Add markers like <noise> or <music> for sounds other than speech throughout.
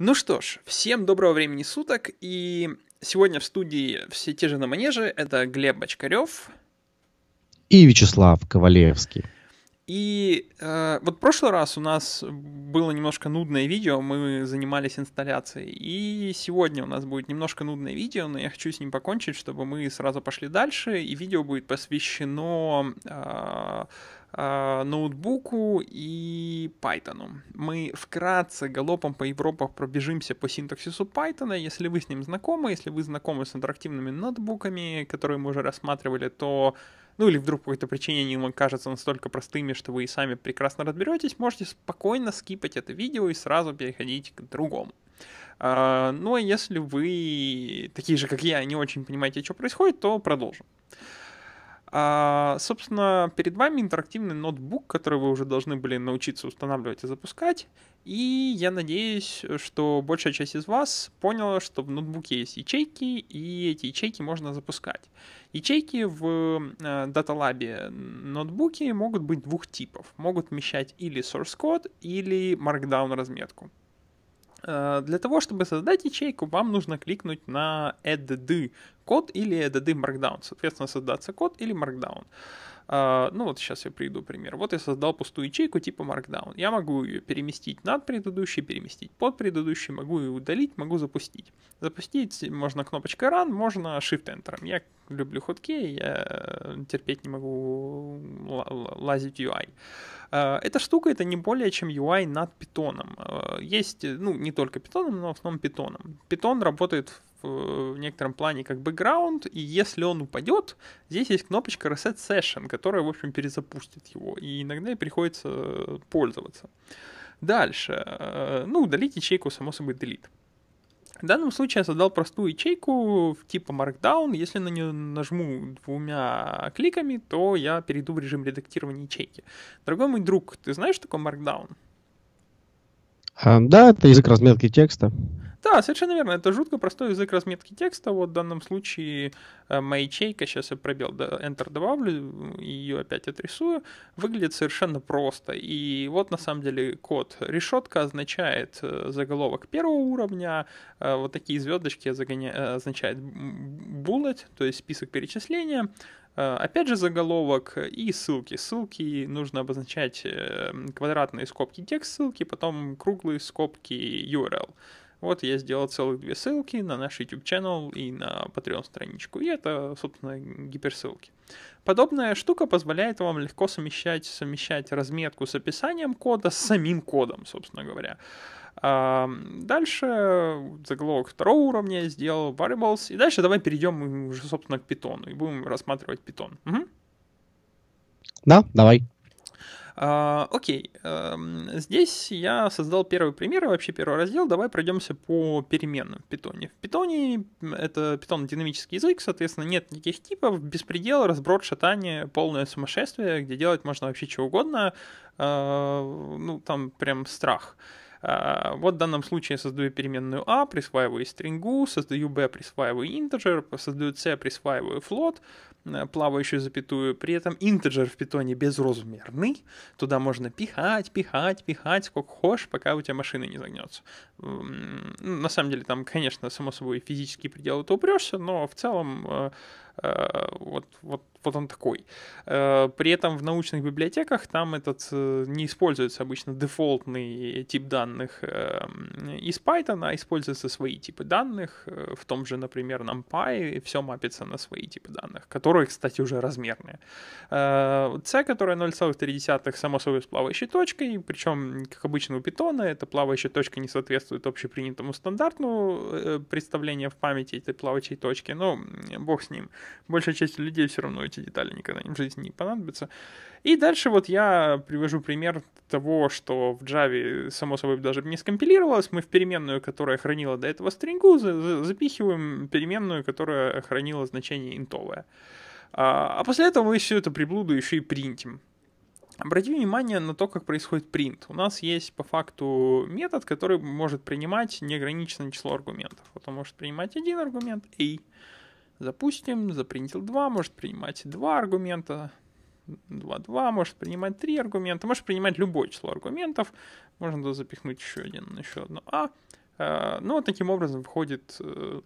Ну что ж, всем доброго времени суток, и сегодня в студии все те же на манеже, это Глеб Бочкарев. И Вячеслав Ковалевский. И э, вот в прошлый раз у нас было немножко нудное видео, мы занимались инсталляцией, и сегодня у нас будет немножко нудное видео, но я хочу с ним покончить, чтобы мы сразу пошли дальше, и видео будет посвящено... Э, а, ноутбуку и Python. Мы вкратце галопом по Европах пробежимся по синтаксису Python. Если вы с ним знакомы, если вы знакомы с интерактивными ноутбуками, которые мы уже рассматривали, то ну или вдруг по какой-то причине они вам кажутся настолько простыми, что вы и сами прекрасно разберетесь, можете спокойно скипать это видео и сразу переходить к другому. А, ну а если вы такие же, как я, не очень понимаете, что происходит, то продолжим. А, собственно, перед вами интерактивный ноутбук, который вы уже должны были научиться устанавливать и запускать. И я надеюсь, что большая часть из вас поняла, что в ноутбуке есть ячейки, и эти ячейки можно запускать. Ячейки в э, даталабе ноутбуке могут быть двух типов. Могут вмещать или source код, или markdown разметку. Э, для того, чтобы создать ячейку, вам нужно кликнуть на add код или add markdown. Соответственно, создаться код или markdown. Э, ну вот сейчас я приведу пример. Вот я создал пустую ячейку типа markdown. Я могу ее переместить над предыдущей, переместить под предыдущей, могу ее удалить, могу запустить. Запустить можно кнопочкой run, можно shift enter. Я люблю хоткей, я э, терпеть не могу э, лазить UI. Э, эта штука это не более чем UI над питоном. Есть, ну, не только питоном, но в основном питоном. Питон работает в некотором плане как бэкграунд, и если он упадет, здесь есть кнопочка Reset Session, которая, в общем, перезапустит его, и иногда и приходится пользоваться. Дальше, ну, удалить ячейку, само собой, delete. В данном случае я создал простую ячейку типа Markdown. Если на нее нажму двумя кликами, то я перейду в режим редактирования ячейки. Дорогой мой друг, ты знаешь, что такое Markdown? А, да, это язык разметки текста. Да, совершенно верно. Это жутко простой язык разметки текста. Вот в данном случае э, моя ячейка, сейчас я пробел Enter добавлю, ее опять отрисую, выглядит совершенно просто. И вот на самом деле код. Решетка означает э, заголовок первого уровня, э, вот такие звездочки означают bullet, то есть список перечисления, Опять же заголовок и ссылки. Ссылки нужно обозначать квадратные скобки текст ссылки, потом круглые скобки URL. Вот я сделал целых две ссылки на наш YouTube канал и на Patreon страничку. И это, собственно, гиперссылки. Подобная штука позволяет вам легко совмещать, совмещать разметку с описанием кода с самим кодом, собственно говоря. А, дальше заголовок второго уровня я сделал variables. И дальше давай перейдем уже, собственно, к питону и будем рассматривать питон. Угу. Да, давай. А, окей, эм, здесь я создал первый пример и вообще первый раздел. Давай пройдемся по переменным в питоне. В питоне это питон динамический язык, соответственно, нет никаких типов, беспредел, разброд, шатание, полное сумасшествие, где делать можно вообще чего угодно. А, ну, там прям страх. А, вот в данном случае я создаю переменную a, присваиваю стрингу, создаю b, присваиваю integer, создаю c, присваиваю float, Э, плавающую запятую, при этом интеджер в питоне безразмерный, туда можно пихать, пихать, пихать, сколько хочешь, пока у тебя машина не загнется. Ну, на самом деле там, конечно, само собой физические пределы ты упрешься, но в целом э, Э, вот, вот, вот он такой. Э, при этом в научных библиотеках там этот э, не используется обычно дефолтный тип данных из Python, а используются свои типы данных. В том же, например, NumPy все мапится на свои типы данных, которые, кстати, уже размерные. C, которая 0,3, само собой с плавающей точкой, причем, как обычно у Python, эта плавающая точка не соответствует общепринятому стандарту представления в памяти этой плавающей точки, но бог с ним большая часть людей все равно эти детали никогда им в жизни не понадобятся. И дальше вот я привожу пример того, что в Java, само собой, даже не скомпилировалось. Мы в переменную, которая хранила до этого стрингу, запихиваем переменную, которая хранила значение интовое. А, а после этого мы всю эту приблуду еще и принтим. Обратите внимание на то, как происходит принт. У нас есть по факту метод, который может принимать неограниченное число аргументов. Вот он может принимать один аргумент A, Запустим, запринтил 2, может принимать 2 аргумента, 2, 2, может принимать 3 аргумента, может принимать любое число аргументов, можно туда запихнуть еще один, еще одно А. а ну, таким образом входит, э,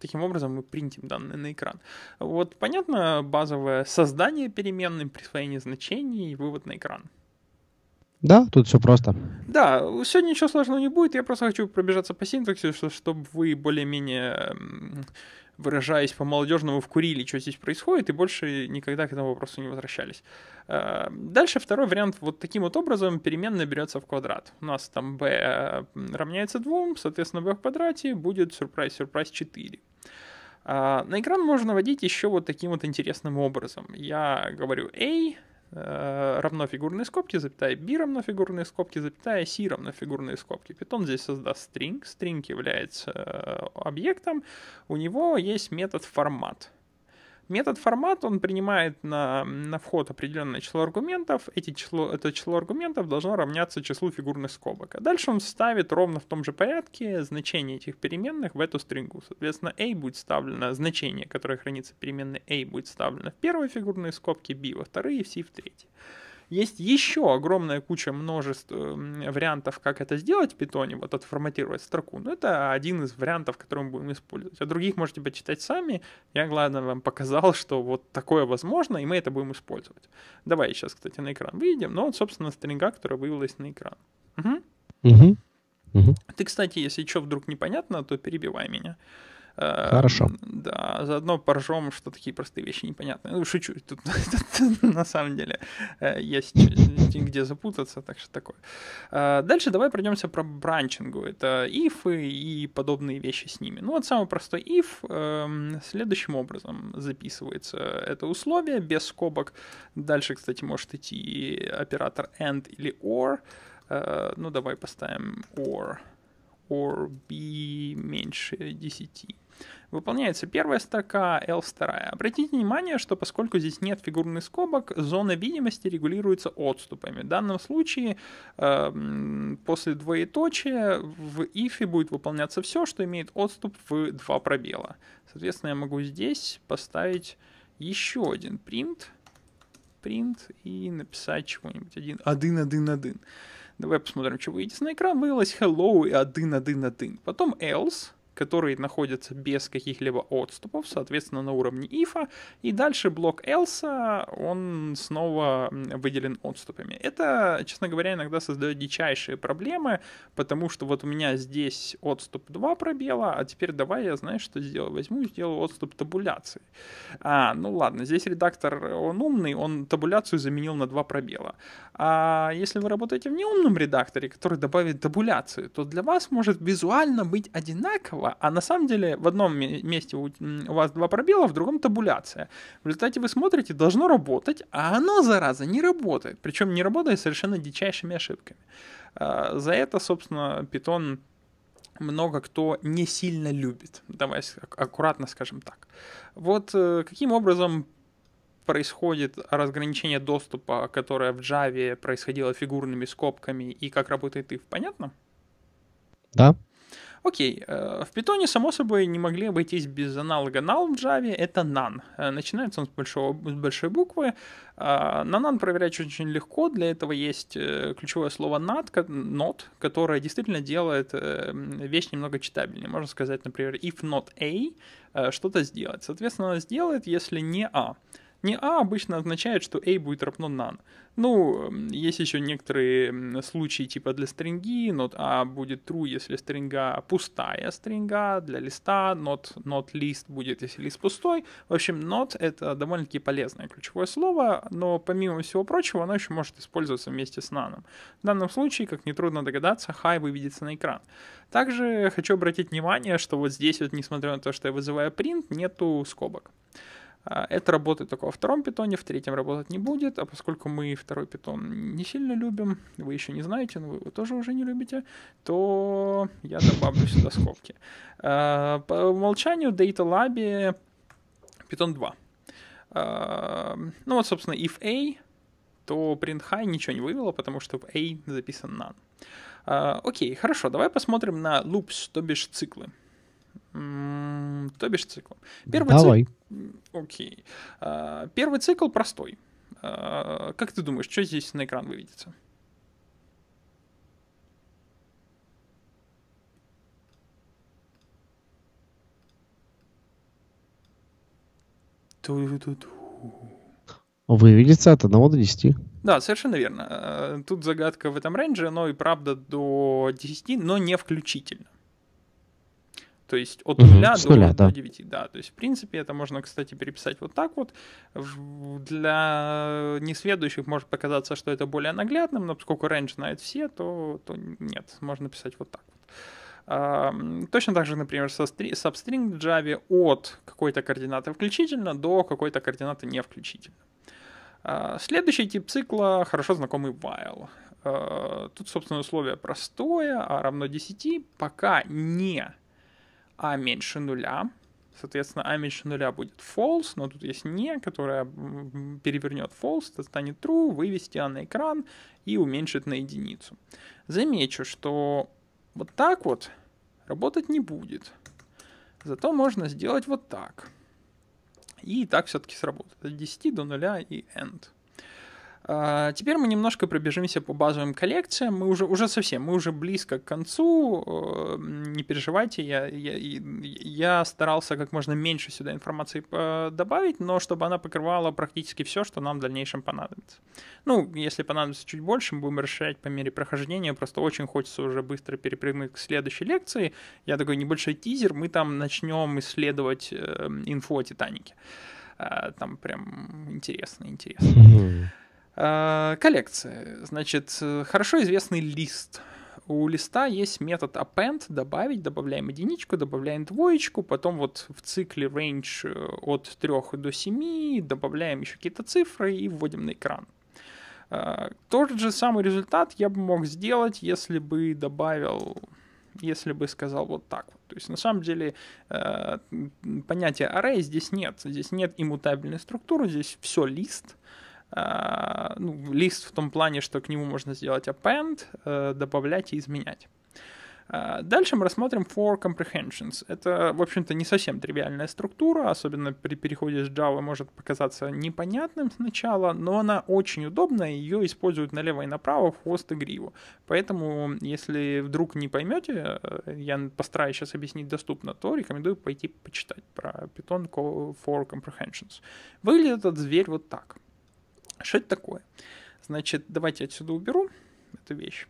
таким образом мы принтим данные на экран. Вот понятно базовое создание переменной, присвоение значений и вывод на экран. Да, тут все просто. Да, сегодня ничего сложного не будет, я просто хочу пробежаться по синтаксису, чтобы вы более-менее выражаясь по-молодежному, вкурили, что здесь происходит, и больше никогда к этому вопросу не возвращались. Э, дальше второй вариант. Вот таким вот образом переменная берется в квадрат. У нас там b э, равняется 2, соответственно, b в квадрате будет, сюрприз-сюрприз, 4. Э, на экран можно вводить еще вот таким вот интересным образом. Я говорю a, Э, равно фигурные скобки, запятая b равно фигурные скобки, запятая c равно фигурные скобки. Питон здесь создаст string, string является э, объектом, у него есть метод формат. Метод формат, он принимает на, на вход определенное число аргументов. Эти число, это число аргументов должно равняться числу фигурных скобок. А дальше он ставит ровно в том же порядке значение этих переменных в эту стрингу. Соответственно, a будет вставлено, значение, которое хранится переменной a, будет вставлено в первые фигурные скобки, b во вторые, c в третьи. Есть еще огромная куча множеств эм, вариантов, как это сделать в питоне, вот отформатировать строку. Но это один из вариантов, который мы будем использовать. А других можете почитать сами. Я, главное, вам показал, что вот такое возможно, и мы это будем использовать. Давай сейчас, кстати, на экран выйдем. Ну, вот, собственно, стринга, которая вывелась на экран. Угу. Угу. Угу. Ты, кстати, если что вдруг непонятно, то перебивай меня. Хорошо. Эм, да, а заодно поржем, что такие простые вещи непонятные. Ну, шучу, тут, <laughs> тут на самом деле э, есть где запутаться, так что такое. Э, дальше давай пройдемся про бранчингу. Это if и подобные вещи с ними. Ну, вот самый простой if эм, следующим образом записывается это условие без скобок. Дальше, кстати, может идти оператор and или or. Э, ну, давай поставим or or b меньше 10. Выполняется первая строка, else вторая. Обратите внимание, что поскольку здесь нет фигурных скобок, зона видимости регулируется отступами. В данном случае э, после двоеточия в if будет выполняться все, что имеет отступ в два пробела. Соответственно, я могу здесь поставить еще один print, print и написать чего-нибудь. Один, один, один, один. Давай посмотрим, что выйдет на экран. Выявилось hello и один, один, один. Потом else которые находятся без каких-либо отступов, соответственно, на уровне ифа. И дальше блок else, он снова выделен отступами. Это, честно говоря, иногда создает дичайшие проблемы, потому что вот у меня здесь отступ 2 пробела, а теперь давай я, знаешь, что сделаю? Возьму и сделаю отступ табуляции. А, ну ладно, здесь редактор, э, он умный, он табуляцию заменил на 2 пробела. А если вы работаете в неумном редакторе, который добавит табуляцию, то для вас может визуально быть одинаково, пробела. А на самом деле в одном месте у, у вас два пробела, в другом табуляция. В результате вы смотрите, должно работать, а оно, зараза, не работает. Причем не работает совершенно дичайшими ошибками. А, за это, собственно, питон много кто не сильно любит. Давай аккуратно скажем так. Вот э, каким образом происходит разграничение доступа, которое в Java происходило фигурными скобками, и как работает if, понятно? Да. Окей, э, в питоне, само собой, не могли обойтись без аналога null в Java, это nan. Э, начинается он с, большого, с большой буквы. А, на nan проверять очень легко, для этого есть э, ключевое слово not, not которое действительно делает вещь немного читабельнее. Можно сказать, например, if not a, что-то сделать. Соответственно, сделает, если не a. Не А обычно означает, что A будет равно none. Ну, есть еще некоторые случаи типа для стринги, not A а» будет true, если стринга пустая стринга, для листа not, not list будет, если лист пустой. В общем, not это довольно-таки полезное ключевое слово, но помимо всего прочего, оно еще может использоваться вместе с none. В данном случае, как нетрудно догадаться, high выведется на экран. Также хочу обратить внимание, что вот здесь вот, несмотря на то, что я вызываю print, нету скобок. А, это работает только во втором питоне, в третьем работать не будет, а поскольку мы второй питон не сильно любим, вы еще не знаете, но вы его тоже уже не любите, то я добавлю сюда скобки. А, по умолчанию Data Lab питон 2. А, ну вот, собственно, if a, то print high ничего не вывело, потому что в a записан none. Окей, хорошо, давай посмотрим на loops, то бишь циклы. То бишь цикл. Первый Давай. Цикл... Окей. А, первый цикл простой. А, как ты думаешь, что здесь на экран выведется? Выведется от 1 до 10. Да, совершенно верно. А, тут загадка в этом рейнже, но и правда до 10, но не включительно. То есть от угу, до, нуля, до 9, да. То есть, в принципе, это можно, кстати, переписать вот так вот. Для несведущих может показаться, что это более наглядным, но поскольку range знают все, то, то нет, можно писать вот так вот. А, точно так же, например, со substring в Java от какой-то координаты включительно до какой-то координаты не включительно. А, следующий тип цикла хорошо знакомый while. А, тут, собственно, условие простое, а равно 10, пока не а меньше нуля. Соответственно, а меньше нуля будет false, но тут есть не, которая перевернет false, это станет true, вывести а на экран и уменьшит на единицу. Замечу, что вот так вот работать не будет. Зато можно сделать вот так. И так все-таки сработает. От 10 до 0 и end. А, теперь мы немножко пробежимся по базовым коллекциям. Мы уже, уже совсем, мы уже близко к концу. Э, не переживайте, я, я, я старался как можно меньше сюда информации э, добавить, но чтобы она покрывала практически все, что нам в дальнейшем понадобится. Ну, если понадобится чуть больше, мы будем расширять по мере прохождения. Просто очень хочется уже быстро перепрыгнуть к следующей лекции. Я такой небольшой тизер, мы там начнем исследовать э, инфо о Титанике. Там прям интересно, интересно. Э, коллекция. Значит, э, хорошо известный лист. У листа есть метод append, добавить, добавляем единичку, добавляем двоечку, потом вот в цикле range э, от 3 до 7 добавляем еще какие-то цифры и вводим на экран. Тот же самый результат я бы мог сделать, если бы добавил, если бы сказал вот так вот. То есть на самом деле понятия array здесь нет. Здесь нет иммутабельной структуры, здесь все лист. Uh, а, ну, лист в том плане, что к нему можно сделать append, э, добавлять и изменять. А, дальше мы рассмотрим for comprehensions. Это, в общем-то, не совсем тривиальная структура, особенно при переходе с Java может показаться непонятным сначала, но она очень удобна, ее используют налево и направо в хвост и гриву. Поэтому, если вдруг не поймете, э, я постараюсь сейчас объяснить доступно, то рекомендую пойти почитать про Python for comprehensions. Выглядит этот зверь вот так — что это такое? Значит, давайте отсюда уберу эту вещь.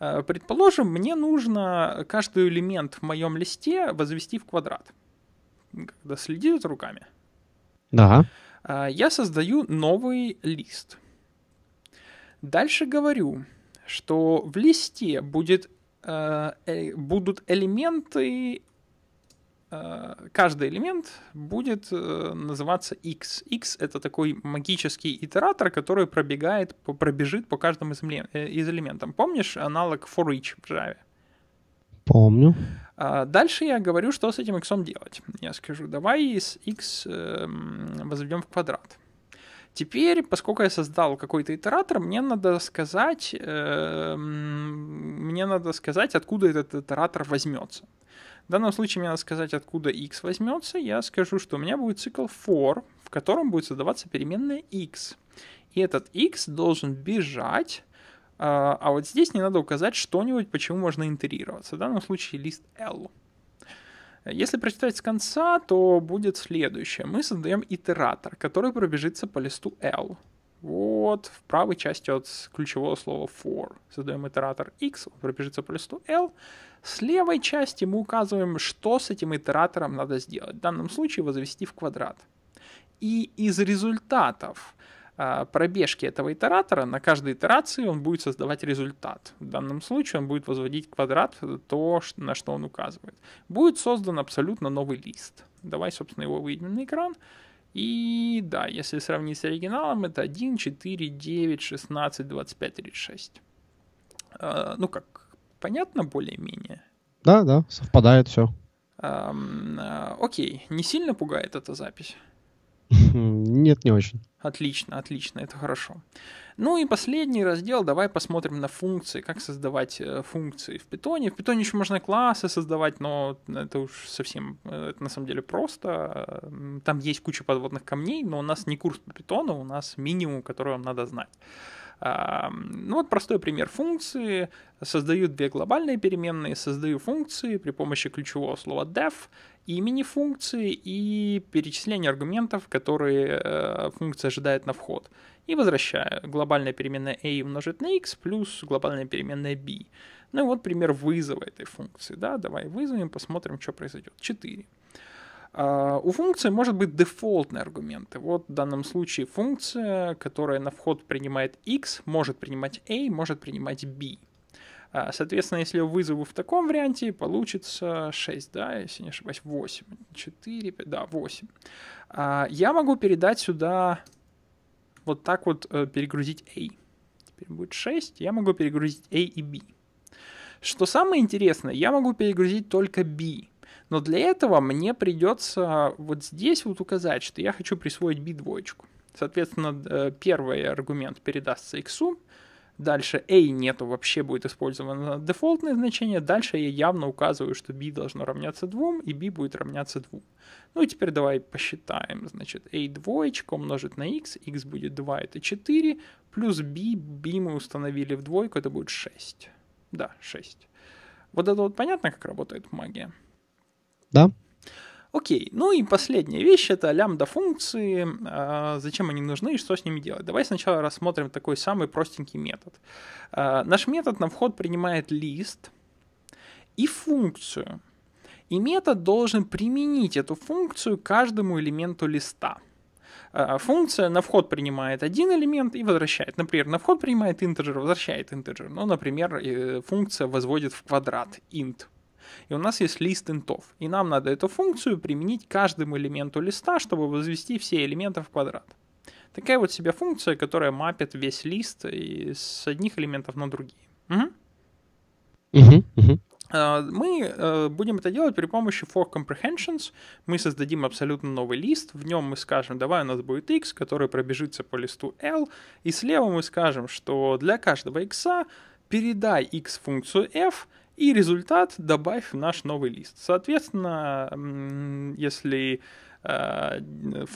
Э, предположим, мне нужно каждый элемент в моем листе возвести в квадрат. Когда следи за руками. Да. Э, я создаю новый лист. Дальше говорю, что в листе будет, э, э будут элементы Э, каждый элемент будет э, называться x. x — это такой магический итератор, который пробегает, пробежит по каждому из, э, из элементов. Помнишь аналог for each в Java? Помню. А, дальше я говорю, что с этим x делать. Я скажу, давай из x эм, возведем в квадрат. Теперь, поскольку я создал какой-то итератор, мне надо сказать, эм, мне надо сказать, откуда этот итератор возьмется. В данном случае мне надо сказать, откуда x возьмется. Я скажу, что у меня будет цикл for, в котором будет задаваться переменная x. И этот x должен бежать, а, а вот здесь не надо указать что-нибудь, почему можно интерироваться. В данном случае лист L. Если прочитать с конца, то будет следующее. Мы создаем итератор, который пробежится по листу L. Вот, в правой части от ключевого слова for создаем итератор x, он пробежится по листу l. С левой части мы указываем, что с этим итератором надо сделать. В данном случае возвести в квадрат. И из результатов а, пробежки этого итератора на каждой итерации он будет создавать результат. В данном случае он будет возводить квадрат то, на что он указывает. Будет создан абсолютно новый лист. Давай, собственно, его выйдем на экран. И да, если сравнить с оригиналом, это 1, 4, 9, 16, 25, 36. Э, ну как, понятно более-менее? Да, да, совпадает все. Эм, э, а, окей, не сильно пугает эта запись? Нет, не очень. Отлично, отлично, это хорошо. Ну и последний раздел, давай посмотрим на функции, как создавать э, функции в питоне. В питоне еще можно классы создавать, но это уж совсем, э, это на самом деле просто. Там есть куча подводных камней, но у нас не курс по питону, у нас минимум, который вам надо знать. Ну вот простой пример функции. Создаю две глобальные переменные, создаю функции при помощи ключевого слова def, имени функции и перечисление аргументов, которые э, функция ожидает на вход. И возвращаю глобальная переменная a умножить на x плюс глобальная переменная b. Ну и вот пример вызова этой функции. Да? Давай вызовем, посмотрим, что произойдет. 4. А, у функции может быть дефолтные аргументы. Вот в данном случае функция, которая на вход принимает x, может принимать a, может принимать b. А, соответственно, если я вызову в таком варианте, получится 6, да, если не ошибаюсь, 8, 4, 5, да, 8. А, я могу передать сюда вот так вот э, перегрузить A. Теперь будет 6, я могу перегрузить A и B. Что самое интересное, я могу перегрузить только B. Но для этого мне придется вот здесь вот указать, что я хочу присвоить b двоечку. Соответственно, э, первый аргумент передастся x, дальше a нету вообще будет использовано дефолтное значение, дальше я явно указываю, что b должно равняться 2, и b будет равняться 2. Ну и теперь давай посчитаем, значит, a двоечка умножить на x, x будет 2, это 4, плюс b, b мы установили в двойку, это будет 6. Да, 6. Вот это вот понятно, как работает магия? Да? Окей, ну и последняя вещь это лямбда-функции, а, зачем они нужны и что с ними делать. Давай сначала рассмотрим такой самый простенький метод. А, наш метод на вход принимает лист и функцию. И метод должен применить эту функцию каждому элементу листа. А, функция на вход принимает один элемент и возвращает. Например, на вход принимает integer, возвращает integer. Ну, например, э, функция возводит в квадрат int и у нас есть лист интов. И нам надо эту функцию применить каждому элементу листа, чтобы возвести все элементы в квадрат. Такая вот себе функция, которая мапит весь лист с одних элементов на другие. Угу. Мы э, будем это делать при помощи for comprehensions. Мы создадим абсолютно новый лист. В нем мы скажем, давай у нас будет x, который пробежится по листу l. И слева мы скажем, что для каждого x передай x функцию f, и результат добавь в наш новый лист. Соответственно, если for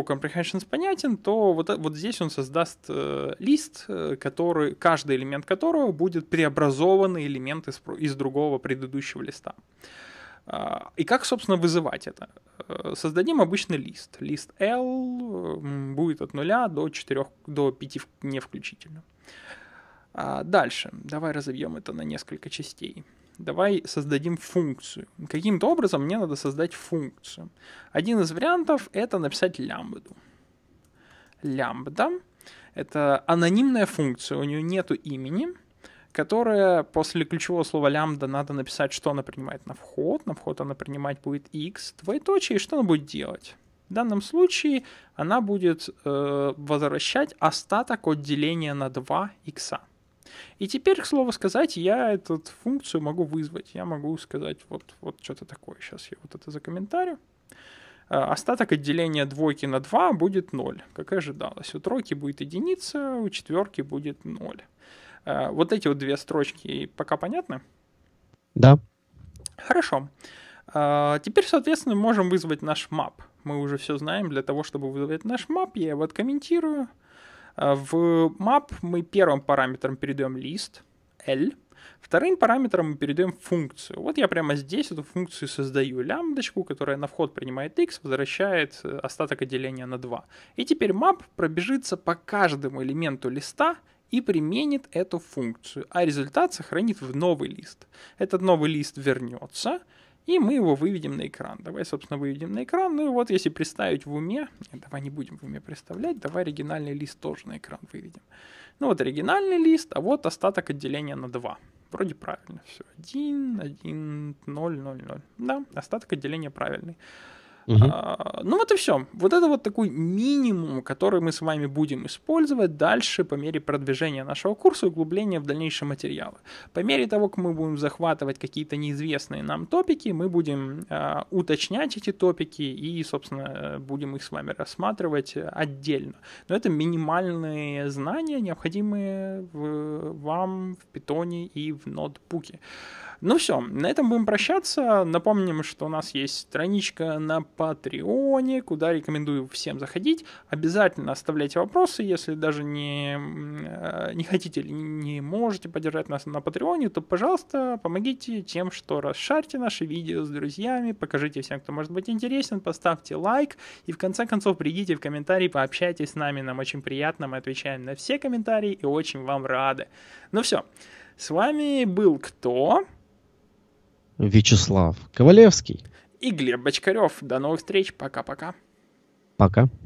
э, comprehensions понятен, то вот, вот здесь он создаст э, лист, э, который, каждый элемент которого будет преобразованный элемент из, из другого предыдущего листа. А, и как, собственно, вызывать это? Создадим обычный лист. Лист L будет от 0 до 4, до 5 не включительно. А, дальше. Давай разобьем это на несколько частей давай создадим функцию. Каким-то образом мне надо создать функцию. Один из вариантов это написать лямбду. Лямбда это анонимная функция, у нее нету имени, которая после ключевого слова лямбда надо написать, что она принимает на вход. На вход она принимать будет x, двоеточие, и что она будет делать. В данном случае она будет э, возвращать остаток от деления на 2 икса. И теперь, к слову сказать, я эту функцию могу вызвать. Я могу сказать вот, вот что-то такое. Сейчас я вот это закомментарю. А, остаток отделения двойки на 2 будет 0, как и ожидалось. У тройки будет единица, у четверки будет 0. А, вот эти вот две строчки пока понятны? Да. Хорошо. А, теперь, соответственно, можем вызвать наш map. Мы уже все знаем. Для того, чтобы вызвать наш map, я его откомментирую. комментирую а, в map мы первым параметром передаем лист L, вторым параметром мы передаем функцию. Вот я прямо здесь эту функцию создаю, лямбдочку, которая на вход принимает x, возвращает э, остаток отделения на 2. И теперь map пробежится по каждому элементу листа, и применит эту функцию, а результат сохранит в новый лист. Этот новый лист вернется, и мы его выведем на экран. Давай, собственно, выведем на экран. Ну и вот, если представить в уме, э, давай не будем в уме представлять, давай оригинальный лист тоже на экран выведем. Ну вот оригинальный лист, а вот остаток отделения на 2. Вроде правильно все. 1, 1, 0, 0, 0. Да, остаток отделения правильный. А, ну вот и все. Вот это вот такой минимум, который мы с вами будем использовать дальше по мере продвижения нашего курса, углубления в дальнейшие материалы. По мере того, как мы будем захватывать какие-то неизвестные нам топики, мы будем а, уточнять эти топики и, собственно, будем их с вами рассматривать э, отдельно. Но это минимальные знания, необходимые в, вам в питоне и в ноутбуке. Ну все, на этом будем прощаться. Напомним, что у нас есть страничка на Патреоне, куда рекомендую всем заходить. Обязательно оставляйте вопросы, если даже не, э, не хотите или не можете поддержать нас на Патреоне, то, пожалуйста, помогите тем, что расшарьте наши видео с друзьями, покажите всем, кто может быть интересен, поставьте лайк и, в конце концов, придите в комментарии, пообщайтесь с нами, нам очень приятно, мы отвечаем на все комментарии и очень вам рады. Ну все, с вами был кто? Вячеслав Ковалевский и Глеб Бочкарев. До новых встреч. Пока-пока. Пока. -пока. Пока.